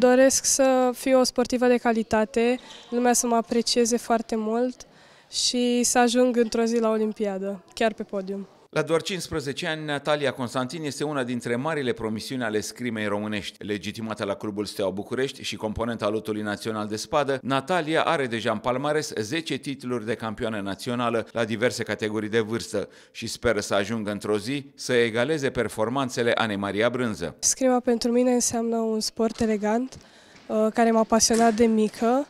Îmi doresc să fiu o sportivă de calitate, lumea să mă aprecieze foarte mult și să ajung într-o zi la Olimpiadă, chiar pe podium. La doar 15 ani, Natalia Constantin este una dintre marile promisiuni ale scrimei românești. Legitimată la Clubul Steaua București și componenta lotului național de spadă, Natalia are deja în palmares 10 titluri de campioană națională la diverse categorii de vârstă și speră să ajungă într-o zi să egaleze performanțele Ane Maria Brânză. Scrima pentru mine înseamnă un sport elegant uh, care m-a pasionat de mică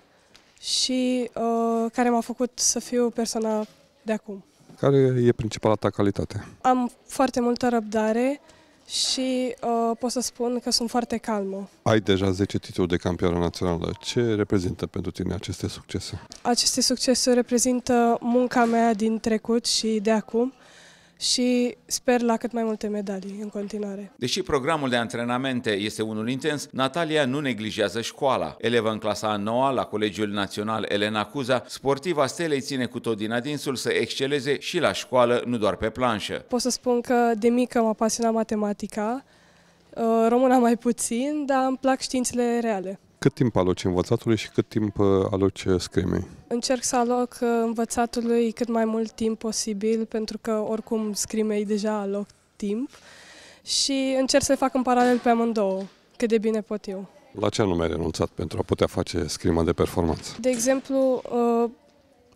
și uh, care m-a făcut să fiu persoana de acum. Care e principala ta calitate? Am foarte multă răbdare și uh, pot să spun că sunt foarte calmă. Ai deja 10 titluri de campioană națională. Ce reprezintă pentru tine aceste succese? Aceste succese reprezintă munca mea din trecut și de acum și sper la cât mai multe medalii în continuare. Deși programul de antrenamente este unul intens, Natalia nu neglijează școala. Elevă în clasa a noua la Colegiul Național Elena Cuza, sportiva stelei ține cu tot din adinsul să exceleze și la școală, nu doar pe planșă. Pot să spun că de mică m-a pasionat matematica, uh, româna mai puțin, dar îmi plac științele reale. Cât timp aloci învățatului și cât timp uh, aloci scrimei? Încerc să aloc uh, învățatului cât mai mult timp posibil, pentru că oricum scrimei deja aloc timp și încerc să fac în paralel pe amândouă, cât de bine pot eu. La ce anume ai renunțat pentru a putea face scrima de performanță? De exemplu, uh,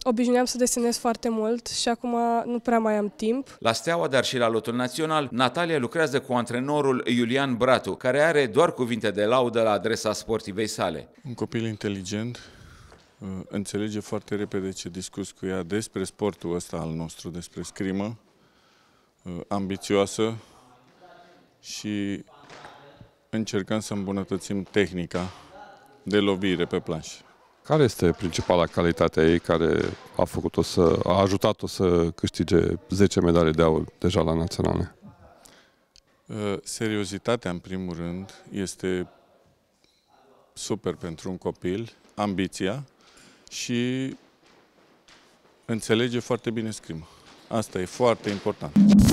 Obișnuiam să desenez foarte mult și acum nu prea mai am timp. La Steaua, dar și la lotul național, Natalia lucrează cu antrenorul Iulian Bratu, care are doar cuvinte de laudă la adresa sportivei sale. Un copil inteligent, uh, înțelege foarte repede ce discurs cu ea despre sportul ăsta al nostru, despre scrimă, uh, ambițioasă și încercăm să îmbunătățim tehnica de lovire pe planșă. Care este principala calitatea ei care a făcut-o să a ajutat-o să câștige 10 medalii de aur deja la naționale? Uh, seriozitatea, în primul rând, este super pentru un copil, ambiția și înțelege foarte bine scrima. Asta e foarte important.